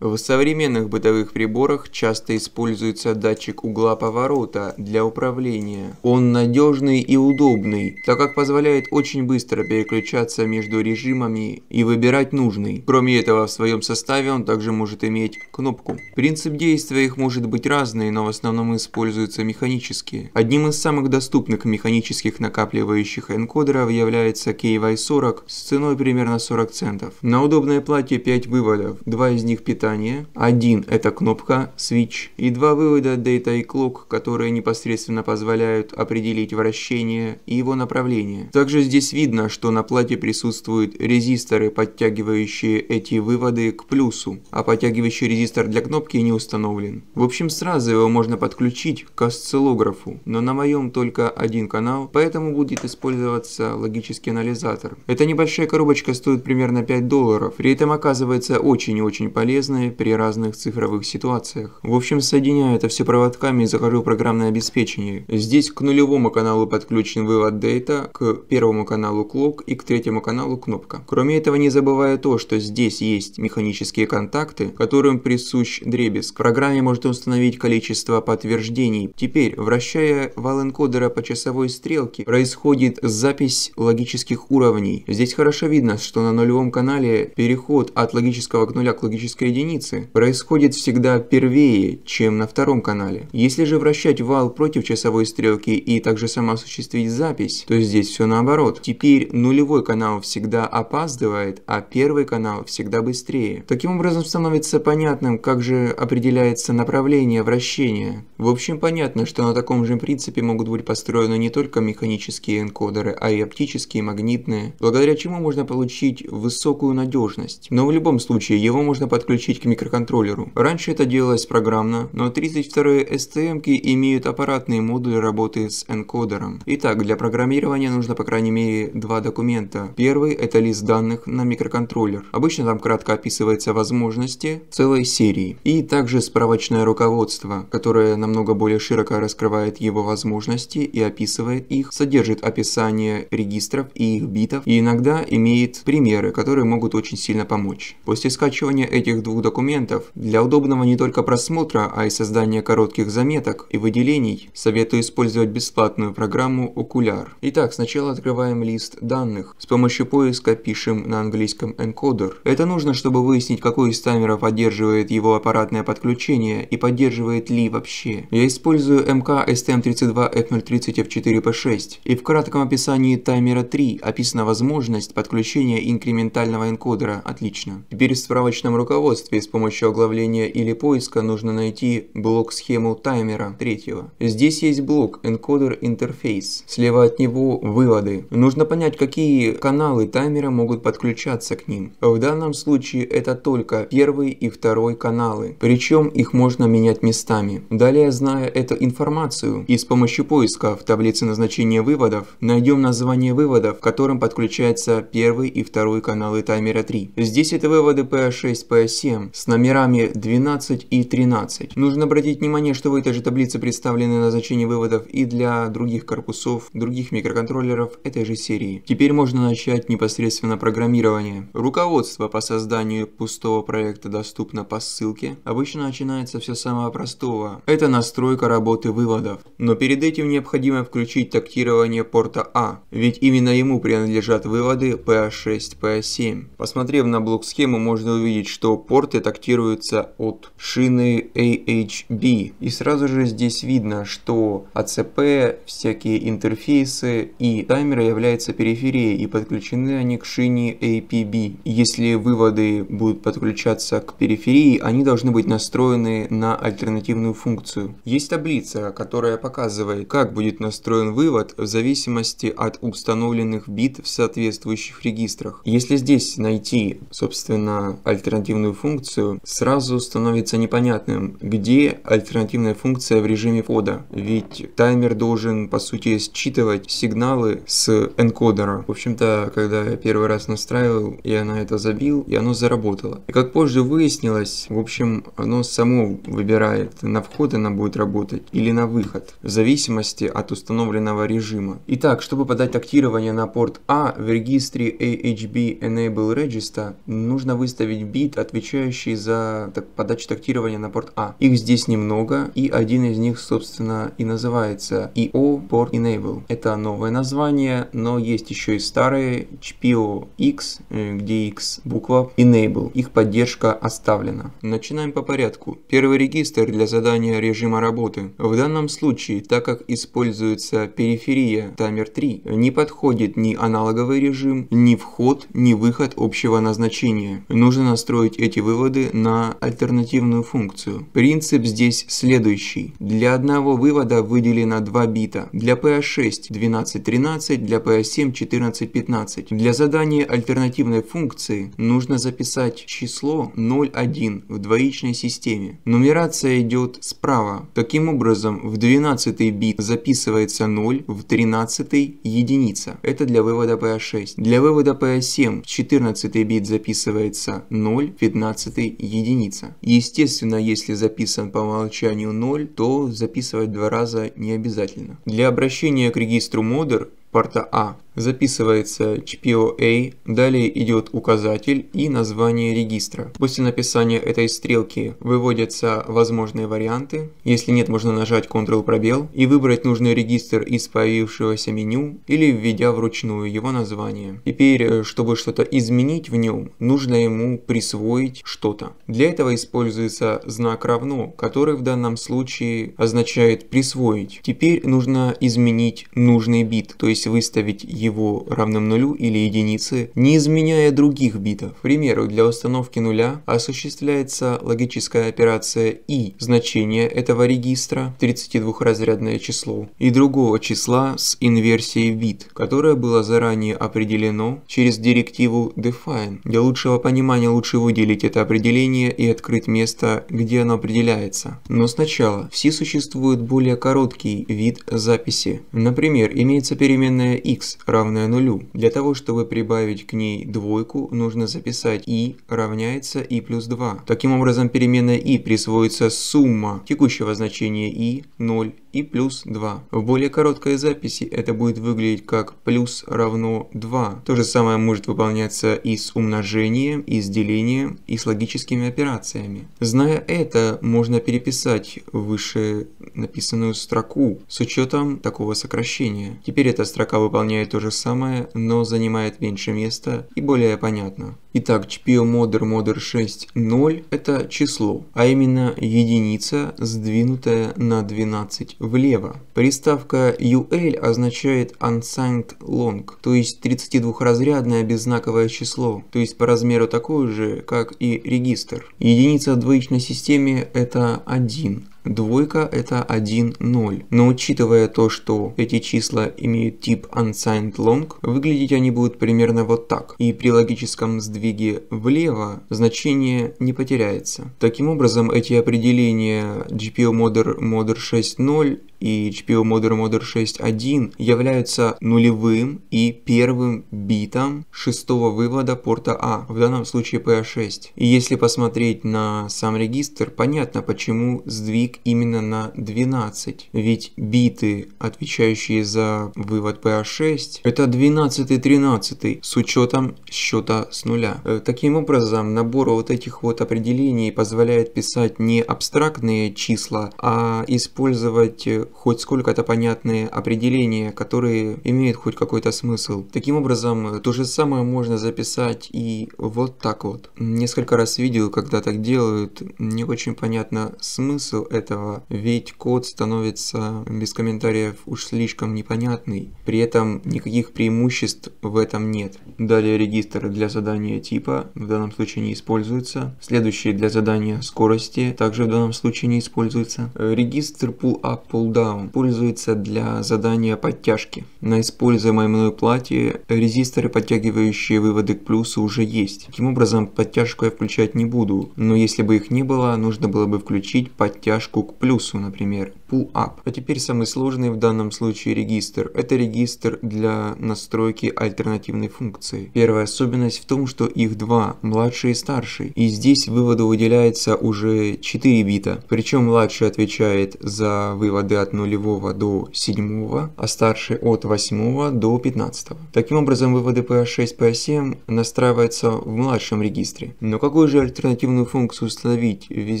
В современных бытовых приборах часто используется датчик угла поворота для управления. Он надежный и удобный, так как позволяет очень быстро переключаться между режимами и выбирать нужный. Кроме этого, в своем составе он также может иметь кнопку. Принцип действия их может быть разный, но в основном используются механические. Одним из самых доступных механических накапливающих энкодеров является KY40 с ценой примерно 40 центов. На удобной плате 5 выводов, 2 из них питания питания. Один – это кнопка Switch и два вывода Data и Clock, которые непосредственно позволяют определить вращение и его направление. Также здесь видно, что на плате присутствуют резисторы, подтягивающие эти выводы к плюсу, а подтягивающий резистор для кнопки не установлен. В общем, сразу его можно подключить к осциллографу, но на моем только один канал, поэтому будет использоваться логический анализатор. Эта небольшая коробочка стоит примерно 5 долларов, при этом оказывается очень и очень полезной разные при разных цифровых ситуациях. В общем, соединяю это все проводками и захожу в программное обеспечение. Здесь к нулевому каналу подключен вывод дейта, к первому каналу клок и к третьему каналу кнопка. Кроме этого, не забывая то, что здесь есть механические контакты, которым присущ дребезг. В программе можно установить количество подтверждений. Теперь, вращая вал энкодера по часовой стрелке, происходит запись логических уровней. Здесь хорошо видно, что на нулевом канале переход от логического к нуля к логической единице единицы происходит всегда первее, чем на втором канале. Если же вращать вал против часовой стрелки и также самоосуществить запись, то здесь все наоборот. Теперь нулевой канал всегда опаздывает, а первый канал всегда быстрее. Таким образом становится понятным, как же определяется направление вращения. В общем понятно, что на таком же принципе могут быть построены не только механические энкодеры, а и оптические, магнитные, благодаря чему можно получить высокую надежность. Но в любом случае его можно подключить подключить к микроконтроллеру. Раньше это делалось программно, но 32 STM-ки эм имеют аппаратные модули работы с энкодером. Итак, для программирования нужно по крайней мере два документа. Первый – это лист данных на микроконтроллер. Обычно там кратко описывается возможности целой серии. И также справочное руководство, которое намного более широко раскрывает его возможности и описывает их, содержит описание регистров и их битов, и иногда имеет примеры, которые могут очень сильно помочь. После скачивания этих двух документов документов. Для удобного не только просмотра, а и создания коротких заметок и выделений советую использовать бесплатную программу Окуляр. Итак, сначала открываем лист данных. С помощью поиска пишем на английском encoder. Это нужно, чтобы выяснить, какой из таймеров поддерживает его аппаратное подключение и поддерживает ли вообще. Я использую MK STM32F030F4P6 и в кратком описании таймера 3 описана возможность подключения инкрементального энкодера отлично. Теперь в справочном руководстве Впоследствии с помощью оглавления или поиска нужно найти блок-схему таймера третьего. Здесь есть блок Encoder Interface. Слева от него выводы. Нужно понять, какие каналы таймера могут подключаться к ним. В данном случае это только первый и второй каналы. Причем их можно менять местами. Далее, зная эту информацию и с помощью поиска в таблице назначения выводов, найдем название выводов, к которым подключается первый и второй каналы таймера 3. Здесь это выводы PA6, PA7, Далее, с номерами 12 и 13. Нужно обратить внимание, что в этой же таблице представлены назначения выводов и для других корпусов, других микроконтроллеров этой же серии. Теперь можно начать непосредственно программирование. Руководство по созданию пустого проекта доступно по ссылке. Обычно начинается все самого простого. Это настройка работы выводов. Но перед этим необходимо включить тактирование порта А, ведь именно ему принадлежат выводы PA6, а PA7. А Посмотрев на блок-схему, можно увидеть, что порт обороты тактируются от шины AHB. И сразу же здесь видно, что АЦП, всякие интерфейсы и таймеры являются периферией и подключены они к шине APB. Если выводы будут подключаться к периферии, они должны быть настроены на альтернативную функцию. Есть таблица, которая показывает, как будет настроен вывод в зависимости от установленных бит в соответствующих регистрах. Если здесь найти, собственно, альтернативную функцию, функцию, сразу становится непонятным, где альтернативная функция в режиме входа, ведь таймер должен по сути считывать сигналы с энкодера. В общем-то, когда я первый раз настраивал, я на это забил, и оно заработало. И как позже выяснилось, в общем, оно само выбирает, на вход она будет работать или на выход, в зависимости от установленного режима. Итак, чтобы подать тактирование на порт А, в регистре AHB Enable Register нужно выставить бит, отвечающий отвечающий за так, подачу тактирования на порт А. Их здесь немного, и один из них, собственно, и называется EO Port Enable. Это новое название, но есть еще и старые HPO X, э, где X буква Enable. Их поддержка оставлена. Начинаем по порядку. Первый регистр для задания режима работы. В данном случае, так как используется периферия таймер 3, не подходит ни аналоговый режим, ни вход, ни выход общего назначения. Нужно настроить эти выводы выводы на альтернативную функцию. Принцип здесь следующий. Для одного вывода выделено 2 бита. Для PA6 12 13, для PA7 14 15. Для задания альтернативной функции нужно записать число 0,1 в двоичной системе. Нумерация идет справа. Таким образом, в 12 бит записывается 0, в 13 единица. Это для вывода PA6. А для вывода PA7 а в 14 бит записывается 0, в 15 11 единица. Естественно, если записан по умолчанию 0, то записывать два раза не обязательно. Для обращения к регистру модер порта А Записывается HPOA, далее идет указатель и название регистра. После написания этой стрелки выводятся возможные варианты. Если нет, можно нажать Ctrl пробел и выбрать нужный регистр из появившегося меню или введя вручную его название. Теперь, э, чтобы что-то изменить в нем, нужно ему присвоить что-то. Для этого используется знак равно, который в данном случае означает присвоить. Теперь нужно изменить нужный бит, то есть выставить его его равным нулю или единице, не изменяя других битов. К примеру, для установки нуля осуществляется логическая операция и значение этого регистра, 32-разрядное число, и другого числа с инверсией бит, которое было заранее определено через директиву define. Для лучшего понимания лучше выделить это определение и открыть место, где оно определяется. Но сначала, в C существует более короткий вид записи. Например, имеется переменная x, равная нулю. Для того, чтобы прибавить к ней двойку, нужно записать i равняется i плюс 2. Таким образом, переменной i присвоится сумма текущего значения i, 0 и плюс 2. В более короткой записи это будет выглядеть как плюс равно 2. То же самое может выполняться и с умножением, и с делением, и с логическими операциями. Зная это, можно переписать выше написанную строку с учетом такого сокращения. Теперь эта строка выполняет то же самое, но занимает меньше места и более понятно. Итак, GPO Modder Modder 6.0 это число, а именно единица, сдвинутая на 12 влево. Приставка UL означает unsigned long, то есть 32-разрядное беззнаковое число, то есть по размеру такое же, как и регистр. Единица в двоичной системе это 1, Двойка это 1, 0. Но учитывая то, что эти числа имеют тип unsigned long, выглядеть они будут примерно вот так. И при логическом сдвиге влево значение не потеряется. Таким образом, эти определения GPO Modder Modder 6.0 и HPO Modern Modern 6.1 являются нулевым и первым битом шестого вывода порта А, в данном случае PA6. А и если посмотреть на сам регистр, понятно, почему сдвиг именно на 12. Ведь биты, отвечающие за вывод PA6, а это 12 и 13 с учетом счета с нуля. Э, таким образом, набор вот этих вот определений позволяет писать не абстрактные числа, а использовать э, хоть сколько-то понятные определения, которые имеют хоть какой-то смысл. Таким образом, то же самое можно записать и вот так вот. Несколько раз видел, когда так делают, не очень понятно смысл этого, ведь код становится без комментариев уж слишком непонятный, при этом никаких преимуществ в этом нет. Далее регистр для задания типа, в данном случае не используется. Следующий для задания скорости, также в данном случае не используется. Регистр pull-up, pull-down Down пользуется для задания подтяжки. На используемой мной плате резисторы, подтягивающие выводы к плюсу, уже есть. Таким образом, подтяжку я включать не буду, но если бы их не было, нужно было бы включить подтяжку к плюсу, например pull-up. А теперь самый сложный в данном случае регистр. Это регистр для настройки альтернативной функции. Первая особенность в том, что их два, младший и старший. И здесь выводу выделяется уже 4 бита. Причем младший отвечает за выводы от нулевого до седьмого, а старший от восьмого до пятнадцатого. Таким образом, выводы PA6, PA7 настраиваются в младшем регистре. Но какую же альтернативную функцию установить? Ведь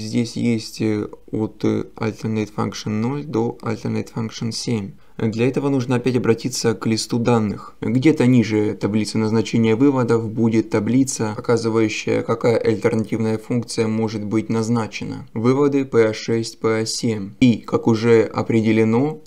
здесь есть э, от э, alternate function 0 до alternate function 7. Для этого нужно опять обратиться к листу данных. Где-то ниже таблицы назначения выводов будет таблица, показывающая, какая альтернативная функция может быть назначена. Выводы PA6, PA7. И, как уже определено,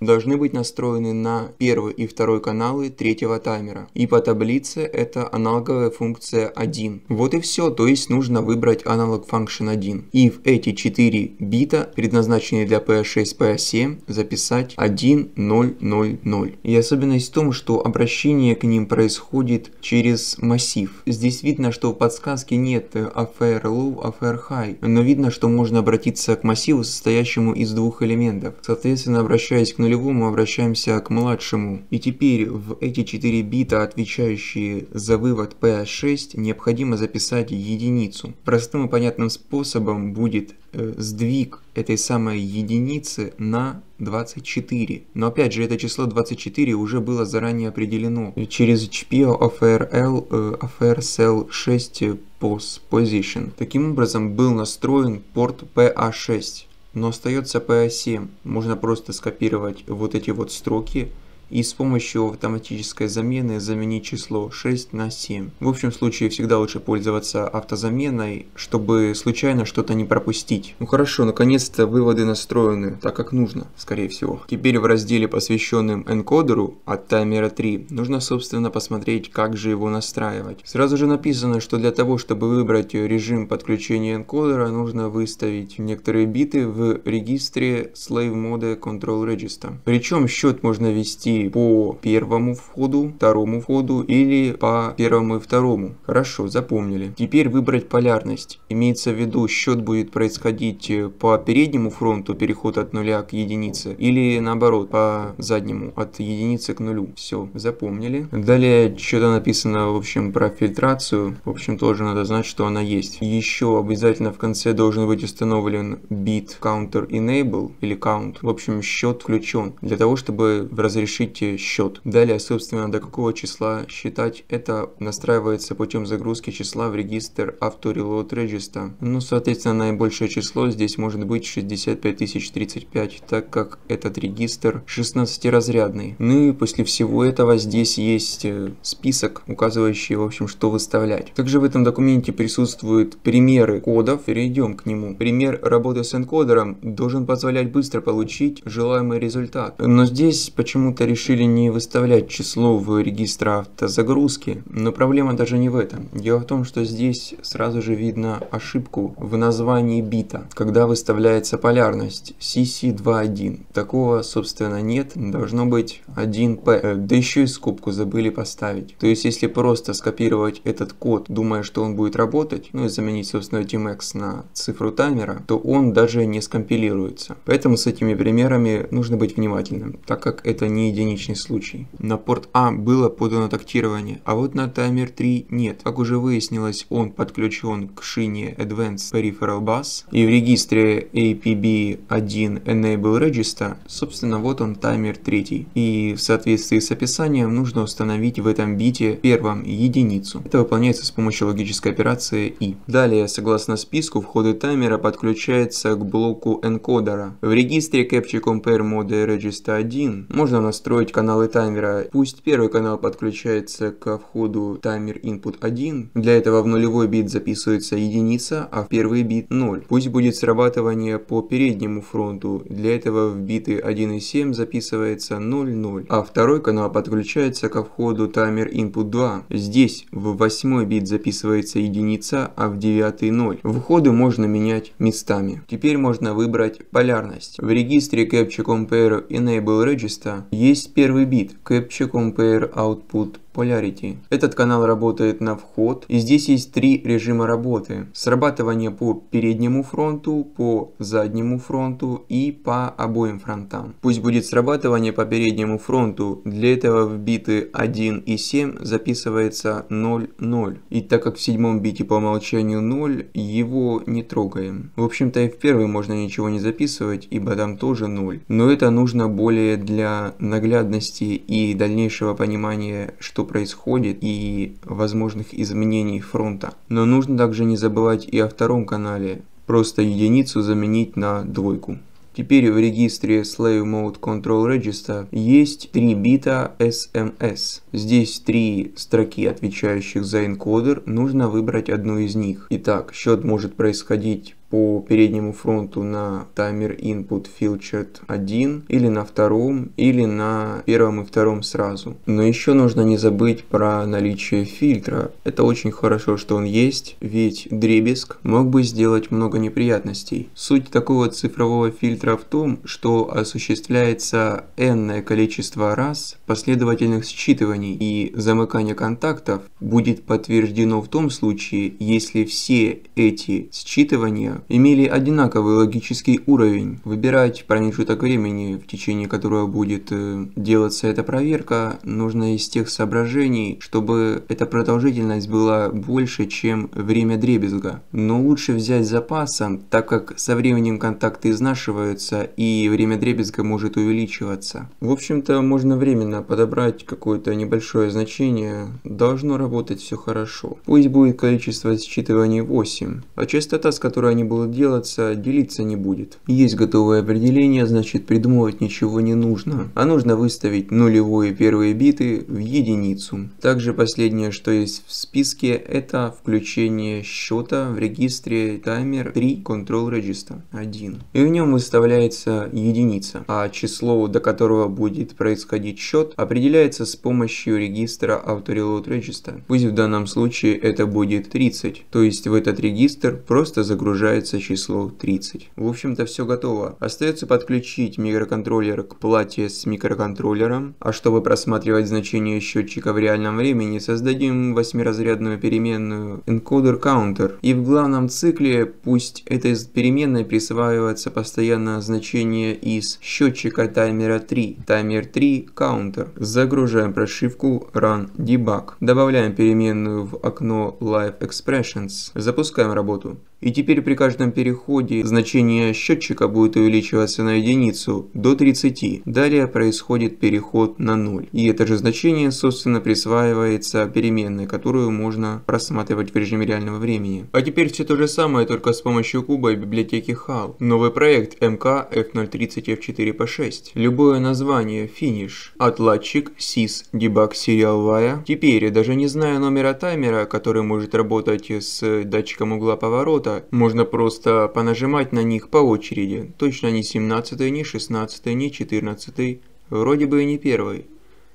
должны быть настроены на первый и второй каналы третьего таймера. И по таблице это аналоговая функция 1. Вот и все, то есть нужно выбрать аналог function 1. И в эти 4 бита, предназначенные для PS6, PS7, записать 1, 0, 0, 0. И особенность в том, что обращение к ним происходит через массив. Здесь видно, что в подсказке нет AFR low, AFR high, но видно, что можно обратиться к массиву, состоящему из двух элементов. Соответственно, обращаясь к 0 нулевому обращаемся к младшему, и теперь в эти 4 бита, отвечающие за вывод PS6, необходимо записать единицу. Простым и понятным способом будет э, сдвиг этой самой единицы на 24. Но опять же, это число 24 уже было заранее определено через HPO OFRL э, OFRCell 6 э, POS Position. Таким образом был настроен порт PA6 но остается P7. Можно просто скопировать вот эти вот строки, и с помощью автоматической замены заменить число 6 на 7. В общем случае всегда лучше пользоваться автозаменой, чтобы случайно что-то не пропустить. Ну хорошо, наконец-то выводы настроены так, как нужно, скорее всего. Теперь в разделе, посвященном энкодеру от таймера 3, нужно собственно посмотреть, как же его настраивать. Сразу же написано, что для того, чтобы выбрать режим подключения энкодера, нужно выставить некоторые биты в регистре slave mode control register. Причем счет можно вести по первому входу, второму входу или по первому и второму. Хорошо, запомнили. Теперь выбрать полярность. Имеется в виду, счет будет происходить э, по переднему фронту, переход от нуля к единице, или наоборот, по заднему, от единицы к нулю. Все, запомнили. Далее, что-то написано, в общем, про фильтрацию. В общем, тоже надо знать, что она есть. Еще обязательно в конце должен быть установлен бит counter enable или count. В общем, счет включен для того, чтобы разрешить пополните счет. Далее, собственно, до какого числа считать это настраивается путем загрузки числа в регистр Auto-Reload Register. Ну, соответственно, наибольшее число здесь может быть 65035, так как этот регистр 16-разрядный. Ну и после всего этого здесь есть э, список, указывающий, в общем, что выставлять. Также в этом документе присутствуют примеры кодов. Перейдем к нему. Пример работы с энкодером должен позволять быстро получить желаемый результат. Но здесь почему-то решили решили не выставлять число в регистра автозагрузки, но проблема даже не в этом. Дело в том, что здесь сразу же видно ошибку в названии бита, когда выставляется полярность CC21. Такого, собственно, нет, должно быть 1P, э, да еще и скобку забыли поставить. То есть, если просто скопировать этот код, думая, что он будет работать, ну и заменить, собственно, TMX на цифру таймера, то он даже не скомпилируется. Поэтому с этими примерами нужно быть внимательным, так как это не единица единичный случай. На порт А было подано тактирование, а вот на таймер 3 нет. Как уже выяснилось, он подключен к шине Advanced Peripheral Bus и в регистре APB1 Enable Register, собственно, вот он таймер 3. И в соответствии с описанием нужно установить в этом бите первом единицу. Это выполняется с помощью логической операции и. Далее, согласно списку, входы таймера подключаются к блоку энкодера. В регистре Capture Compare Mode Register 1 можно настроить настроить каналы таймера. Пусть первый канал подключается к входу таймер input 1. Для этого в нулевой бит записывается единица, а в первый бит 0. Пусть будет срабатывание по переднему фронту. Для этого в биты 1 и 7 записывается 0, 0. А второй канал подключается ко входу таймер input 2. Здесь в восьмой бит записывается единица, а в девятый 0. Входы можно менять местами. Теперь можно выбрать полярность. В регистре Capture Compare Enable Register есть есть первый бит Capture Compare Output Polarity. Этот канал работает на вход, и здесь есть три режима работы. Срабатывание по переднему фронту, по заднему фронту и по обоим фронтам. Пусть будет срабатывание по переднему фронту, для этого в биты 1 и 7 записывается 0, 0. И так как в седьмом бите по умолчанию 0, его не трогаем. В общем-то и в первый можно ничего не записывать, ибо там тоже 0. Но это нужно более для наглядности и дальнейшего понимания, что происходит и возможных изменений фронта. Но нужно также не забывать и о втором канале, просто единицу заменить на двойку. Теперь в регистре Slave Mode Control Register есть три бита SMS. Здесь три строки, отвечающих за энкодер, нужно выбрать одну из них. Итак, счет может происходить по переднему фронту на таймер input filtered 1 или на втором, или на первом и втором сразу. Но еще нужно не забыть про наличие фильтра. Это очень хорошо, что он есть, ведь дребеск мог бы сделать много неприятностей. Суть такого цифрового фильтра в том, что осуществляется n количество раз последовательных считываний и замыкание контактов будет подтверждено в том случае, если все эти считывания имели одинаковый логический уровень. Выбирать промежуток времени, в течение которого будет э, делаться эта проверка, нужно из тех соображений, чтобы эта продолжительность была больше, чем время дребезга. Но лучше взять запасом, так как со временем контакты изнашиваются и время дребезга может увеличиваться. В общем-то, можно временно подобрать какое-то небольшое значение, должно работать все хорошо. Пусть будет количество считываний 8, а частота, с которой они было делаться, делиться не будет. Есть готовое определение, значит придумывать ничего не нужно, а нужно выставить нулевые первые биты в единицу. Также последнее, что есть в списке, это включение счета в регистре таймер 3 control register 1. И в нем выставляется единица, а число, до которого будет происходить счет, определяется с помощью регистра AutoReload Register. Пусть в данном случае это будет 30, то есть в этот регистр просто загружается получается число 30. В общем-то все готово. Остается подключить микроконтроллер к плате с микроконтроллером, а чтобы просматривать значение счетчика в реальном времени, создадим восьмиразрядную переменную encoder counter. И в главном цикле пусть этой переменной присваивается постоянно значение из счетчика таймера 3, таймер 3 counter. Загружаем прошивку run debug. Добавляем переменную в окно live expressions. Запускаем работу. И теперь при каждом переходе значение счетчика будет увеличиваться на единицу до 30. Далее происходит переход на 0. И это же значение, собственно, присваивается переменной, которую можно просматривать в режиме реального времени. А теперь все то же самое, только с помощью куба и библиотеки HAL. Новый проект МК F030F4P6. Любое название, финиш, отладчик, sys, debug serial wire. Теперь, даже не зная номера таймера, который может работать с датчиком угла поворота, фронта, можно просто понажимать на них по очереди, точно не 17 не 16 не 14 вроде бы и не первый.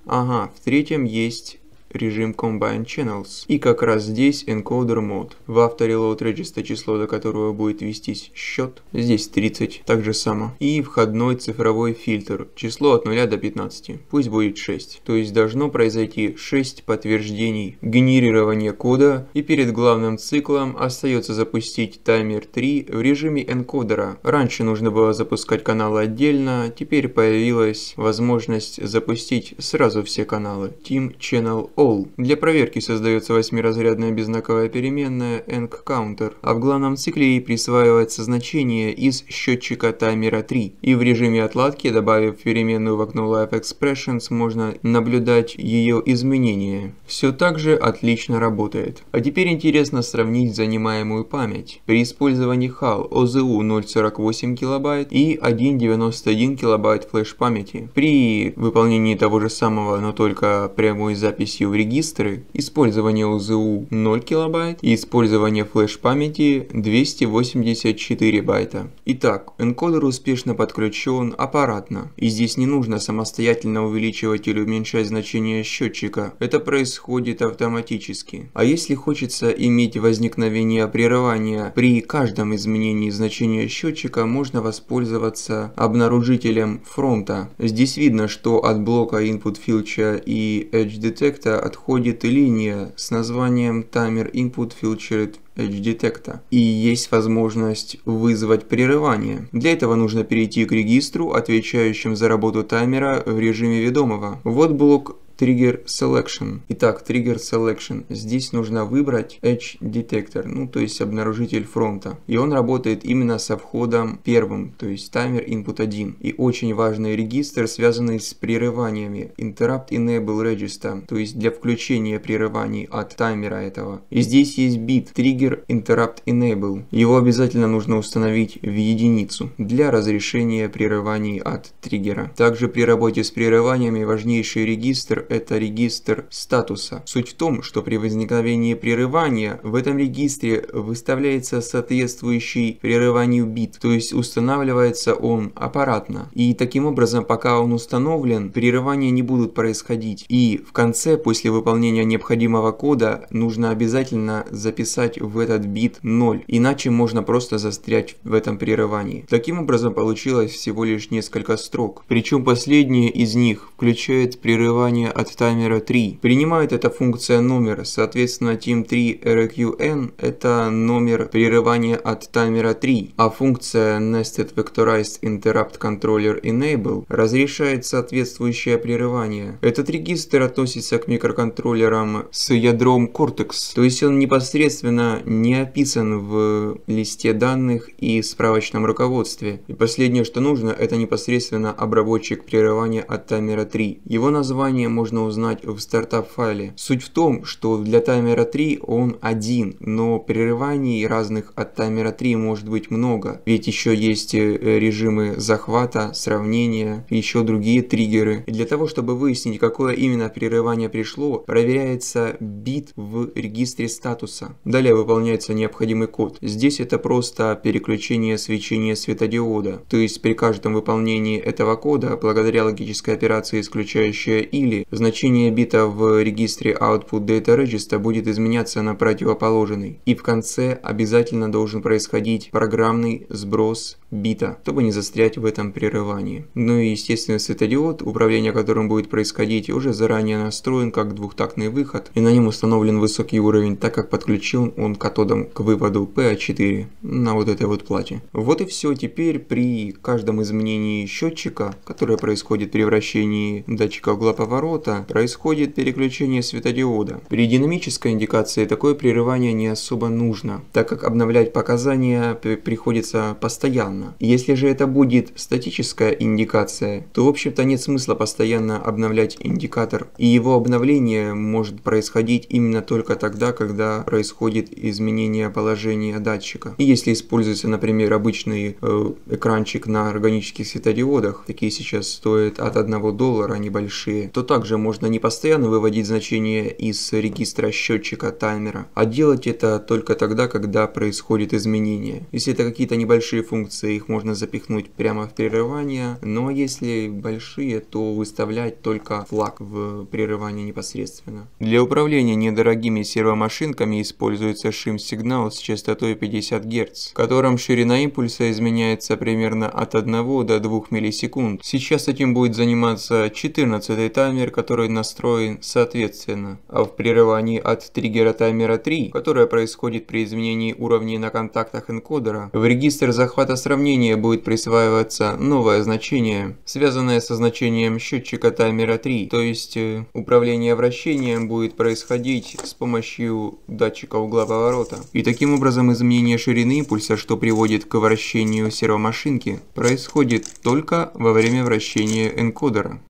Ага, в третьем есть режим Combine Channels. И как раз здесь Encoder Mode. В авторе Load число, до которого будет вестись счет, здесь 30, так же само. И входной цифровой фильтр, число от 0 до 15, пусть будет 6. То есть должно произойти 6 подтверждений генерирования кода. И перед главным циклом остается запустить таймер 3 в режиме энкодера. Раньше нужно было запускать каналы отдельно, теперь появилась возможность запустить сразу все каналы. Team Channel O all. Для проверки создается восьмиразрядная беззнаковая переменная enc_counter, а в главном цикле ей присваивается значение из счетчика таймера 3. И в режиме отладки, добавив переменную в окно Live Expressions, можно наблюдать ее изменения. Все также отлично работает. А теперь интересно сравнить занимаемую память. При использовании HAL Ozu 0.48 кБ и 1.91 кБ флеш памяти. При выполнении того же самого, но только прямой записью в регистры использование УЗУ 0 кБ и использование флеш-памяти 284 байта. Итак, энкодер успешно подключен аппаратно, и здесь не нужно самостоятельно увеличивать или уменьшать значение счетчика, это происходит автоматически. А если хочется иметь возникновение прерывания при каждом изменении значения счетчика, можно воспользоваться обнаружителем фронта. Здесь видно, что от блока Input Filter и Edge Detector отходит линия с названием Timer Input Filtered Edge detector и есть возможность вызвать прерывание. Для этого нужно перейти к регистру, отвечающим за работу таймера в режиме ведомого. Вот блок Trigger Selection. Итак, Trigger Selection. Здесь нужно выбрать Edge Detector, ну то есть обнаружитель фронта. И он работает именно со входом первым, то есть таймер input 1. И очень важный регистр, связанный с прерываниями. Interrupt Enable Register, то есть для включения прерываний от таймера этого. И здесь есть бит Trigger Interrupt Enable. Его обязательно нужно установить в единицу для разрешения прерываний от триггера. Также при работе с прерываниями важнейший регистр это регистр статуса. Суть в том, что при возникновении прерывания в этом регистре выставляется соответствующий прерыванию бит, то есть устанавливается он аппаратно. И таким образом, пока он установлен, прерывания не будут происходить. И в конце, после выполнения необходимого кода, нужно обязательно записать в этот бит 0, иначе можно просто застрять в этом прерывании. Таким образом, получилось всего лишь несколько строк. Причем последние из них включает прерывание от таймера 3. Принимает эта функция номер, соответственно team3 rqn это номер прерывания от таймера 3, а функция nested vectorized interrupt controller enable разрешает соответствующее прерывание. Этот регистр относится к микроконтроллерам с ядром Cortex, то есть он непосредственно не описан в листе данных и справочном руководстве. И последнее, что нужно, это непосредственно обработчик прерывания от таймера 3. Его название можно можно узнать в стартап файле. Суть в том, что для таймера 3 он один, но прерываний разных от таймера 3 может быть много, ведь еще есть э, режимы захвата, сравнения, еще другие триггеры. для того, чтобы выяснить, какое именно прерывание пришло, проверяется бит в регистре статуса. Далее выполняется необходимый код. Здесь это просто переключение свечения светодиода, то есть при каждом выполнении этого кода, благодаря логической операции исключающая или, Значение бита в регистре Output Data Register будет изменяться на противоположный, и в конце обязательно должен происходить программный сброс бита, чтобы не застрять в этом прерывании. Ну и естественно светодиод, управление которым будет происходить, уже заранее настроен как двухтактный выход, и на нем установлен высокий уровень, так как подключил он катодом к выводу PA4 а на вот этой вот плате. Вот и все, теперь при каждом изменении счетчика, которое происходит при вращении датчика угла поворота, оборота происходит переключение светодиода. При динамической индикации такое прерывание не особо нужно, так как обновлять показания приходится постоянно. Если же это будет статическая индикация, то в общем-то нет смысла постоянно обновлять индикатор, и его обновление может происходить именно только тогда, когда происходит изменение положения датчика. И если используется, например, обычный э, экранчик на органических светодиодах, такие сейчас стоят от 1 доллара а небольшие, то также также можно не постоянно выводить значение из регистра счетчика таймера, а делать это только тогда, когда происходит изменение. Если это какие-то небольшие функции, их можно запихнуть прямо в прерывание, но если большие, то выставлять только флаг в прерывании непосредственно. Для управления недорогими сервомашинками используется шим-сигнал с частотой 50 Гц, в котором ширина импульса изменяется примерно от 1 до 2 миллисекунд. Сейчас этим будет заниматься 14 таймер, который который настроен соответственно, а в прерывании от триггера таймера 3, которое происходит при изменении уровней на контактах энкодера, в регистр захвата сравнения будет присваиваться новое значение, связанное со значением счетчика таймера 3, то есть э, управление вращением будет происходить с помощью датчика угла поворота. И таким образом изменение ширины импульса, что приводит к вращению сервомашинки, происходит только во время вращения энкодера.